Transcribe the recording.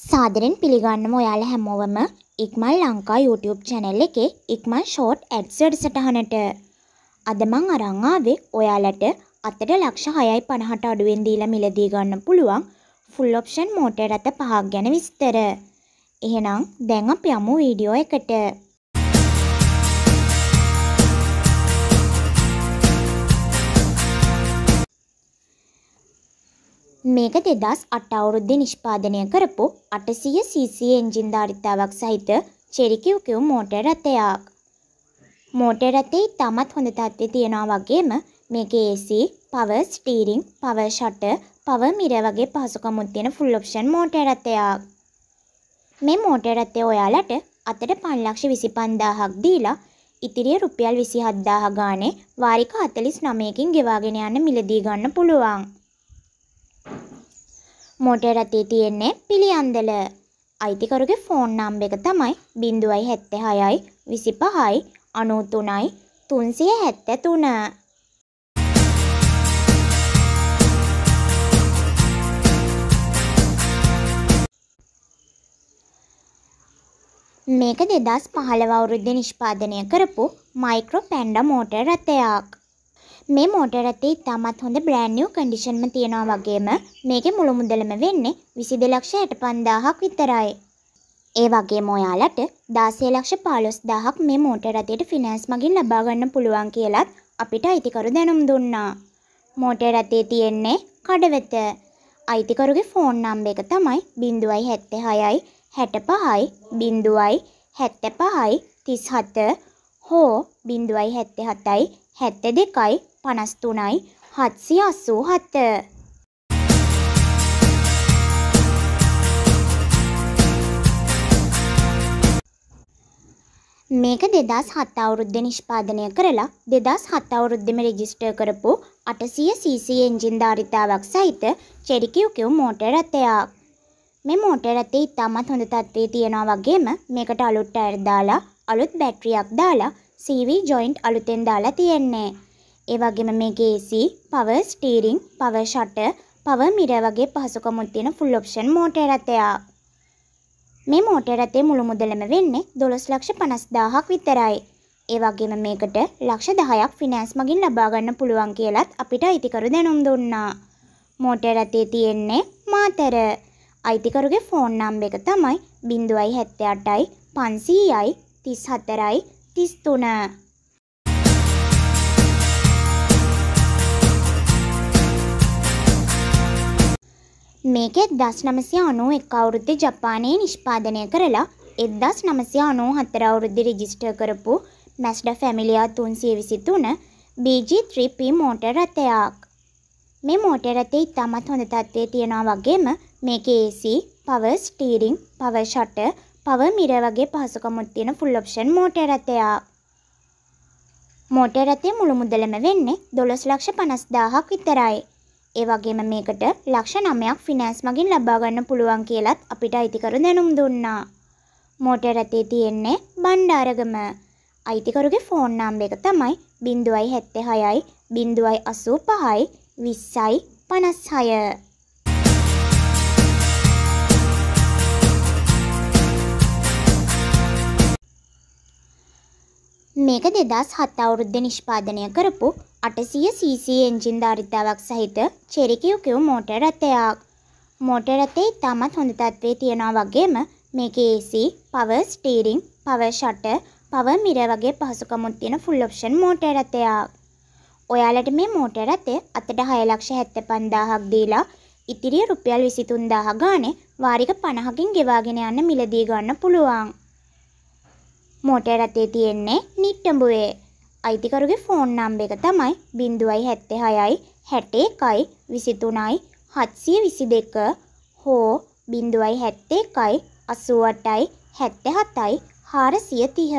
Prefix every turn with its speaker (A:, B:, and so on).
A: සාදරෙන් පිළිගන්නම ඔයාලා හැමෝවම ඉක්මල් Lanka YouTube channel එකේ ඉක්මල් short ads වැඩසටහනට අද මං අරන් ආවේ ඔයාලට අතට ලක්ෂ 6.50ට අඩුවෙන් දීලා මිලදී ගන්න පුළුවන් full option මෝටර රථ පහක් ගැන විස්තර. එහෙනම් දැන් අපි යමු වීඩියෝ එකට. මේක දෙදස් අට අවුරුද්දේ නිෂ්පාදනය කරපු අටසිය සීසිය එන්ජින් ධාරිතාවක් සහිත චෙරිකිව්කිව් මෝටර් රථයක්. මෝටර් රථේ ඉතාමත් හොඳ තත්ත්වය තියෙනවා වගේම මේකේ AC, power steering, power shutter, power mirror වගේ පහසුකම්ත් තියෙන full option මෝටර් රථයක්. මේ මෝටර් රථය ඔයාලට අතට 525000ක් දීලා ඉතිරිය රුපියල් 27000 ගානේ වාරික 49කින් ගෙවාගෙන යන්න මිලදී ගන්න පුළුවන්. මොඩ රටේ තියෙන්නේ පිළියන්දල. අයිතිකරුගේ ෆෝන් නම්බ එක තමයි බිඳුවයි හැත්තේ හයයි විසි පහයි අනූතුනයි තුන්සිය හැත්තැ තුන. මේක දෙදස් පහළවවුරුද්ධ නිෂ්පාදනය කරපු මයික්‍රෝ පැන්ඩ මෝටර් රථයක්. මේ මෝටර් ඇත්තේ ඉතාමත් හොඳ බ්‍රෑන්ඩ් නිව් කන්ඩිෂන්ම තියෙනවා වගේම මේකේ මුළු මුදලම වෙන්නේ 22 ලක්ෂ 65000ක් විතරයි. ඒ වගේම ඔයාලට 16 ලක්ෂ 15000ක් මේ මෝටර් ඇතේට ෆිනෑන්ස් මගින් ලබා ගන්න පුළුවන් කියලත් අපිට අයිතිකරු දැනුම් දුන්නා. මෝටර් ඇතේ තියෙන්නේ කඩවෙත. අයිතිකරුගේ ෆෝන් නම්බර එක තමයි 076යි 65යි 075යි 37 හෝ බින්දුවයි හැත්තෙ හතයි හැත්ත දෙකයි පනස්තුනයි හත්සි අස්සූ හත්ත. මේක දෙදස් හත් අවුරුද්ධ නිෂ්පාදනය කරලා දෙදස් හත් අවුරුද්ධම රෙජිස්ටර් කරපු අටසිය සීසි එන්ජින් ධාරිතාවක් සහිත චෙඩිකිව්කිව් මෝටර් රථයක්. මේ මෝටර් රථේ ඉතාමත් හොඳ තත්ත්වයේ තියෙනවා වගේම මේකට අලුත් ටයර් දාලා අලුත් බැටරියක් දාලා CV ජොයින්ට් අලුතෙන් දාලා තියෙන්නේ. ඒ වගේම මේකේ AC, power steering, power shutter, power mirror වගේ පහසුකම් තියෙන full option මෝටර රථයක්. මේ මෝටර රථයේ මුළු මුදලම වෙන්නේ 12,50,000ක් විතරයි. ඒ වගේම මේකට ලක්ෂ 10ක් ෆිනෑන්ස් මගින් ලබා ගන්න පුළුවන් කියලත් අපිට අයිතිකරු දැනුම් දුන්නා. මෝටර රථයේ තියෙන්නේ මාතර. අයිතිකරුගේ ෆෝන් නම්බර එක තමයි 078යි 500යි තිස් හතරයි තිස්තුන මේකෙත් දස් නමසය අනුව එක් අවුරුද්ධ ජපානයේ නිෂ්පාදනය කරලා එදස් නමසය අනෝ හතර අවුරුද්ධි රජිස්ට කරපු මැස්ඩ ෆැමිලියා තුන්සිය විසිතුන BG3P මෝටර් රථයක් මේ මෝටර් රථය ඉතාමත් හොඳ තත්ත්වයේ තියෙනවා වගේම මේකේ AC power steering power shutter power වගේ පහසුකමුත් තියෙන ෆුල් ඔප්ෂන් මෝටර් රථයා. මෝටර් රථයේ මුළු මුදලම වෙන්නේ 12,50,000ක් විතරයි. ඒ වගේම මේකට ලක්ෂ 9ක් ෆිනෑන්ස් මගින් ලබා ගන්න පුළුවන් කියලත් අපිට අයිතිකරු දැනුම් දුන්නා. මෝටර් රථයේ තියෙන්නේ බණ්ඩාරගම. අයිතිකරුගේ ෆෝන් නාම්බර එක තමයි 076යි 085යි 20යි 56 මේක දෙදස් හත් අවුරුද්ධ නිෂ්පාදනය කරපු අටසිය CC එන්ජින් ධාරිතාවක් සහිත චෙරිකියුකිව් මෝටර් රථයක්. මෝටර් රථේ ඉතාමත් හොඳ තත්ත්වයේ තියෙනවා වගේම මේකේ AC, power steering, power shutter, power mirror වගේ පහසුකම්ත් තියෙන full option මෝටර් රථයක්. ඔයාලට මේ මෝටර් රථය අතට 6,75,000ක් දීලා ඉතිරිය රුපියල් 23,000 ගානේ වාරික 50කින් ගෙවාගෙන යන්න මිලදී ගන්න පුළුවන්. මෝටය රටේ තියෙන්නේ නිට්ටඹුවේ අයිතිකරුගේ ෆෝන් නම්බ එක තමයි බිඳුවයි හැත්තෙ හයයි හැටේ එකයි විසිතුනයි හත්සිය විසි දෙක හෝ බිඳුවයි හැත්තේ එකයි අසුවටයි හැත්ත හතයි හාරසිය තිහ